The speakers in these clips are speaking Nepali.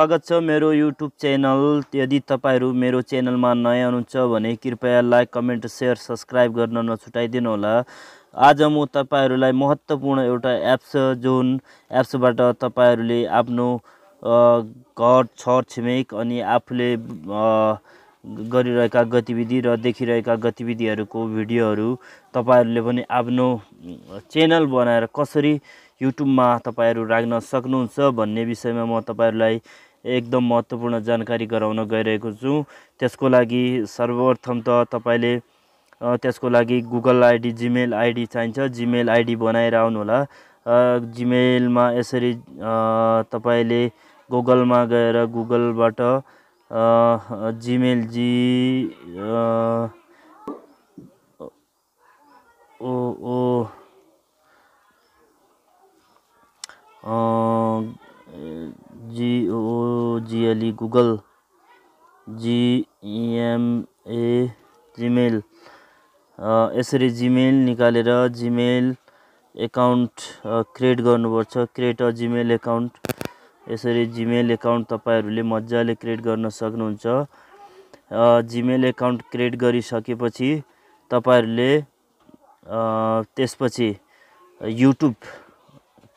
स्वागत छ मेरो युट्युब च्यानल यदि तपाईँहरू मेरो च्यानलमा नयाँ हुनुहुन्छ भने कृपया लाइक कमेन्ट सेयर सब्सक्राइब गर्न नछुटाइदिनु होला आज म तपाईँहरूलाई महत्त्वपूर्ण एउटा एप्स जुन एप्सबाट तपाईँहरूले आफ्नो घर छरछिमेक अनि आफूले गरिरहेका गतिविधि र देखिरहेका गतिविधिहरूको भिडियोहरू तपाईँहरूले पनि आफ्नो च्यानल बनाएर कसरी युट्युबमा तपाईँहरू राख्न सक्नुहुन्छ भन्ने विषयमा म तपाईँहरूलाई एकदम महत्त्वपूर्ण जानकारी गराउन गइरहेको छु त्यसको लागि सर्वप्रथम त तपाईँले त्यसको लागि गुगल आइडी जिमेल आइडी चाहिन्छ जिमेल आइडी बनाएर आउनुहोला जिमेलमा यसरी तपाईँले गुगलमा गएर गुगलबाट Gmail G Google GMA Gmail यसरी जिमेल निकालेर जिमेल एकाउन्ट क्रिएट गर्नुपर्छ क्रिएट अ जिमेल एकाउन्ट यसरी जिमेल एकाउन्ट तपाईँहरूले मजाले क्रिएट गर्न सक्नुहुन्छ जिमेल एकाउन्ट क्रिएट गरिसकेपछि तपाईँहरूले त्यसपछि युट्युब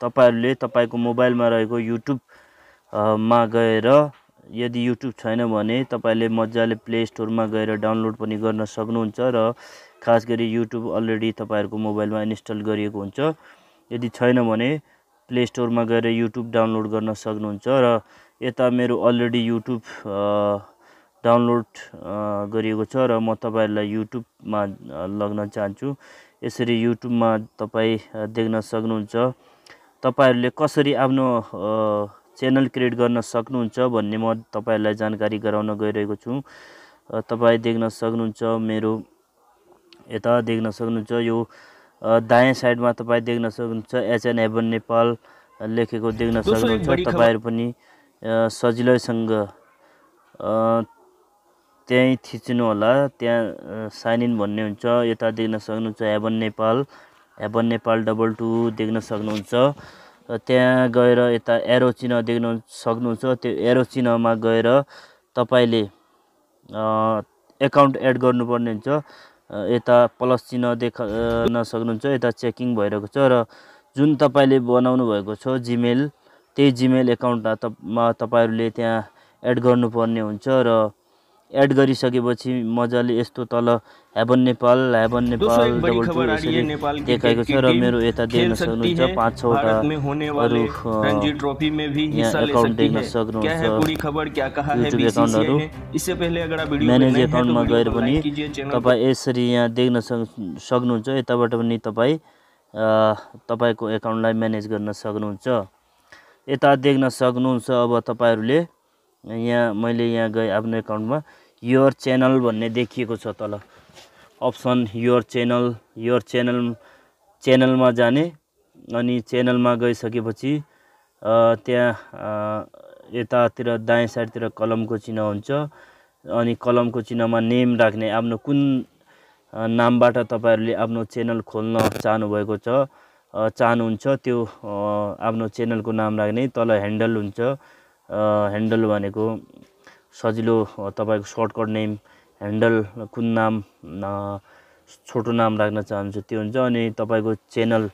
तपाईँहरूले तपाईँको मोबाइलमा रहेको युट्युबमा गएर यदि युट्युब छैन भने तपाईँले मजाले प्ले स्टोरमा गएर डाउनलोड पनि गर्न सक्नुहुन्छ र खास गरी युट्युब अलरेडी तपाईँहरूको मोबाइलमा इन्स्टल गरिएको हुन्छ यदि छैन भने प्ले स्टोरमा गएर युट्युब डाउनलोड गर्न सक्नुहुन्छ र यता मेरो अलरेडी युट्युब डाउनलोड गरिएको छ र म तपाईँहरूलाई युट्युबमा लग्न चाहन्छु यसरी युट्युबमा तपाईँ देख्न सक्नुहुन्छ तपाईँहरूले कसरी आफ्नो च्यानल क्रिएट गर्न सक्नुहुन्छ भन्ने म तपाईँहरूलाई जानकारी गराउन गइरहेको छु तपाईँ देख्न सक्नुहुन्छ मेरो यता देख्न सक्नुहुन्छ यो दायाँ साइडमा तपाईँ देख्न सक्नुहुन्छ एचएन एभन नेपाल लेखेको देख्न सक्नुहुन्छ तपाईँहरू पनि सजिलैसँग त्यहीँ थिच्नु होला त्यहाँ साइन इन भन्ने हुन्छ यता देख्न सक्नुहुन्छ Heaven Nepal Heaven Nepal double two देख्न सक्नुहुन्छ र त्यहाँ गएर यता एरो चिह्न देख्नु सक्नुहुन्छ त्यो एरो चिह्नमा गएर तपाईँले एकाउन्ट एड गर्नुपर्ने हुन्छ यता प्लस चिह्न देखाउन सक्नुहुन्छ यता चेकिङ भइरहेको छ र जुन तपाईँले बनाउनु भएको छ जिमेल त्यही जिमेल एकाउन्टमा तपाईँहरूले त्यहाँ एड गर्नुपर्ने हुन्छ र एड कर गरिसकेपछि मजा यो तल Heaven Nepal Heaven Nepal double two यसरी देखाएको छ र मेरो यता देख्न सक्नुहुन्छ पाँच छवटा अरू यहाँ एकाउन्ट देख्न सक्नुहुन्छ तो तो यहाँ देखना सक्नुहुन्छ यताबाट पनि तपाईँ तपाईँको एकाउन्टलाई म्यानेज गर्न सक्नुहुन्छ सकूँ अब तैयार यहाँ मैले यहाँ गएँ आफ्नो एकाउन्टमा योर च्यानल भन्ने देखिएको छ तल option your channel your channel च्यानलमा जाने अनि च्यानलमा गइसकेपछि त्यहाँ यतातिर दायाँ साइडतिर कलमको चिह्न हुन्छ अनि कलमको चिह्नमा नेम राख्ने आफ्नो कुन नामबाट तपाईँहरूले आफ्नो च्यानल खोल्न चाहनुभएको छ चाहनुहुन्छ त्यो आफ्नो च्यानलको नाम राख्ने तल ह्यान्डल हुन्छ ह्यान्डल भनेको सजिलो तपाईँको सर्टकट नेम ह्यान्डल कुन नाम छोटो नाम राख्न चाहनुहुन्छ त्यो हुन्छ अनि तपाईँको च्यानल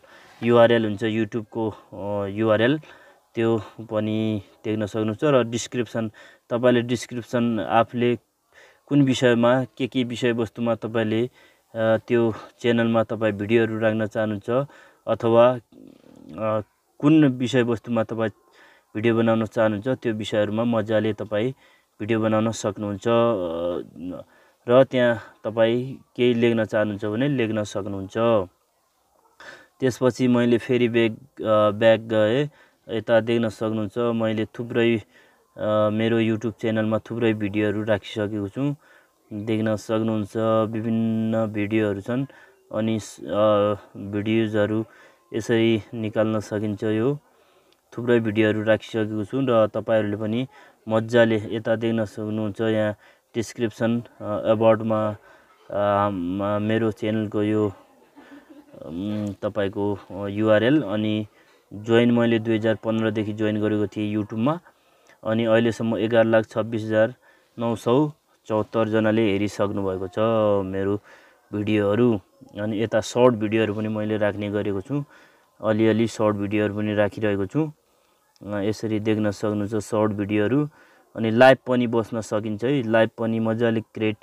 युआरएल हुन्छ युट्युबको युआरएल त्यो पनि देख्न सक्नुहुन्छ र डिस्क्रिप्सन तपाईँले डिस्क्रिप्सन आफूले कुन विषयमा के के विषयवस्तुमा तपाईँले त्यो च्यानलमा तपाईँ भिडियोहरू राख्न चाहनुहुन्छ अथवा कुन विषयवस्तुमा तपाईँ भिडियो बनाउन चाहनुहुन्छ त्यो विषयहरूमा मजाले तपाईँ भिडियो बनाउन सक्नुहुन्छ र त्यहाँ तपाईँ केही लेख्न चाहनुहुन्छ भने लेख्न सक्नुहुन्छ त्यसपछि मैले फेरि ब्याग ब्याग गएँ यता देख्न सक्नुहुन्छ मैले थुप्रै मेरो युट्युब च्यानलमा थुप्रै भिडियोहरू राखिसकेको छु देख्न सक्नुहुन्छ विभिन्न भिडियोहरू छन् अनि भिडियोजहरू यसरी निकाल्न सकिन्छ यो थुप्रै भिडियोहरू राखिसकेको छु र तपाईँहरूले पनि मजाले यता देख्न सक्नुहुन्छ यहाँ डिस्क्रिप्सन एबाउटमा मेरो च्यानलको यो तपाईँको युआरएल अनि जोइन मैले दुई हजार पन्ध्रदेखि जोइन गरेको थिएँ युट्युबमा अनि अहिलेसम्म एघार लाख छब्बिस हजार नौ सौ चौहत्तरजनाले हेरिसक्नुभएको छ मेरो भिडियोहरू अनि यता सर्ट भिडियोहरू पनि मैले राख्ने गरेको छु अलिअलि सर्ट भिडियोहरू पनि राखिरहेको छु यसरी देख्न सक्नुहुन्छ सर्ट भिडियोहरू अनि लाइभ पनि बस्न सकिन्छ है लाइभ पनि मजाले क्रिएट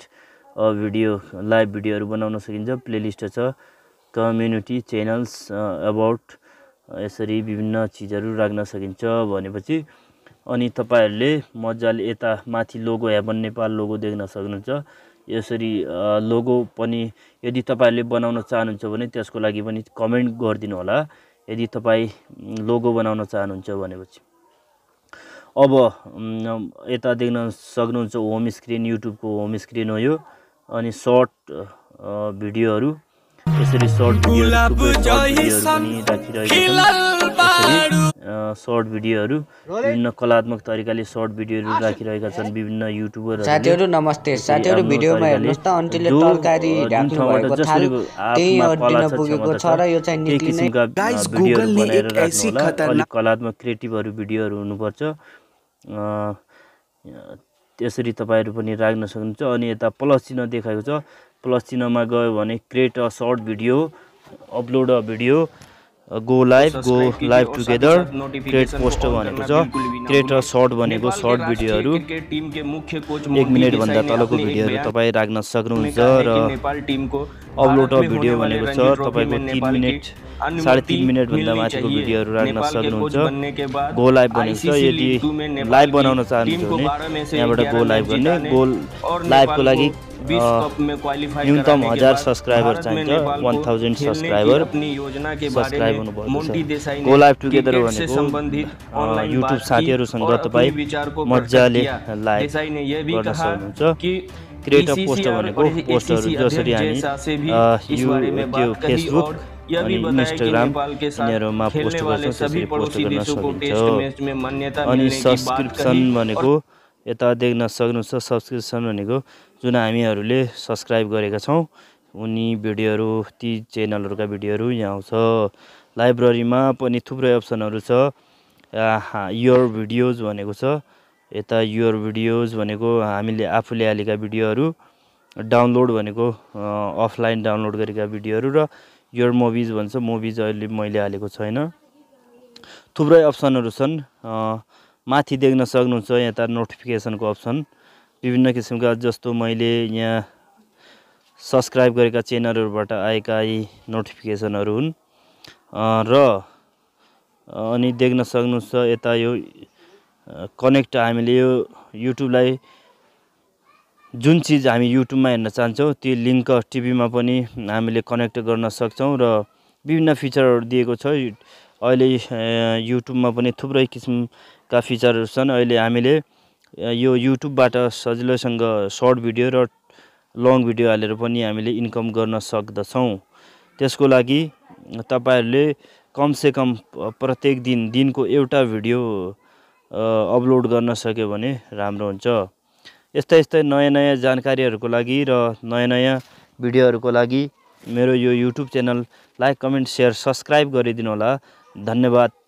भिडियो लाइभ भिडियोहरू बनाउन सकिन्छ प्लेलिस्ट छ कम्युनिटी च्यानल्स अबाउट यसरी विभिन्न चिजहरू राख्न सकिन्छ भनेपछि अनि तपाईँहरूले मजाले यता माथि लोगो हेभन नेपाल लोगो देख्न सक्नुहुन्छ यसरी लोगो पनि यदि तपाईँहरूले बनाउन चाहनुहुन्छ भने त्यसको लागि पनि कमेन्ट गरिदिनु होला यदि तपाईँ लोगो बनाउन चाहनुहुन्छ भनेपछि अब यता देख्न सक्नुहुन्छ होम स्क्रिन युट्युबको होम स्क्रिन हो यो अनि सर्ट भिडियोहरू यसरी सर्ट सर्ट भिडियोहरू विभिन्न कलात्मक तरिकाले सर्ट भिडियोहरू राखिरहेका छन् विभिन्न युट्युबरहरू साथीहरू नमस्ते साथीहरू भिडियोमा हेर्नुहोस् त अन्टीले तरकारी पुगेको छ र यो चाहिँ अलिक कलात्मक क्रिएटिभहरू भिडियोहरू हुनुपर्छ त्यसरी तपाईँहरू पनि राख्न सक्नुहुन्छ अनि यता प्लस चिन्ह देखाएको छ प्लस चिन्हमा गयो भने create a short video upload a video go live go live together create post भनेको छ क्रिएट अ सर्ट भनेको सर्ट भिडियोहरू एक मिनटभन्दा तलको भिडियोहरू तपाईँ राख्न सक्नुहुन्छ र अपलोड अ भिडियो भनेको छ तपाईँको तिन मिनट साढे तिन मिनटभन्दा माथिको भिडियोहरू राख्न सक्नुहुन्छ गो लाइभ छ यदि लाइभ बनाउन चाहनुहुन्छ भने यहाँबाट गो लाइभ गर्ने गो लाइभको लागि न्यूनतम हजार सब्सक्राइबर चाहिन्छ वान थाउजन्ड सब्सक्राइबर सब्सक्राइब हुनुपर्छ गो लाइभ टुगेदर भनेको युट्युब साथीहरूसँग तपाईँ मजाले लाइभ गर्न सक्नुहुन्छ क्रिएटर पोस्ट e भनेको पोस्टहरू जसरी हामी यु त्यो फेसबुक अनि सब्सक्रिप्सन भनेको यता देख्न सक्नुहुन्छ सब्सक्रिप्सन भनेको जुन हामीहरूले सब्सक्राइब गरेका छौँ उनी भिडियोहरू ती च्यानलहरूका भिडियोहरू यहाँ आउँछ लाइब्रेरीमा पनि थुप्रै अप्सनहरू छ योर भिडियोज भनेको छ यता योर भिडियोज भनेको हामीले आफूले हालेका भिडियोहरू डाउनलोड भनेको अफलाइन डाउनलोड गरेका भिडियोहरू र योर मुभिज भन्छ मुभिज अहिले मैले हालेको छैन थुप्रै अप्सनहरू छन् माथि देख्न सक्नुहुन्छ यहाँ त नोटिफिकेसनको अप्सन विभिन्न किसिमका जस्तो मैले यहाँ सब्सक्राइब गरेका च्यानलहरूबाट आएका यी नोटिफिकेसनहरू हुन् र अनि देख्न सक्नुहुन्छ यता यो कनेक्ट हामीले यो युट्युबलाई जुन चिज हामी युट्युबमा हेर्न चाहन्छौँ त्यो लिङ्क टिभीमा पनि हामीले कनेक्ट गर्न सक्छौँ र विभिन्न फिचरहरू दिएको छ अहिले युट्युबमा पनि थुप्रै किसिमका फिचरहरू छन् अहिले हामीले यो युट्युबबाट सजिलैसँग सर्ट भिडियो र लङ भिडियो हालेर पनि हामीले इन्कम गर्न सक्दछौँ त्यसको लागि तपाईँहरूले कमसेकम प्रत्येक दिन दिनको एउटा भिडियो अपलोड गर्न सक्यो भने राम्रो हुन्छ यस्तै यस्तै नयाँ नयाँ जानकारीहरूको लागि र नयाँ नयाँ भिडियोहरूको लागि मेरो यो YouTube channel like comment share subscribe गरिदिनु होला धन्यवाद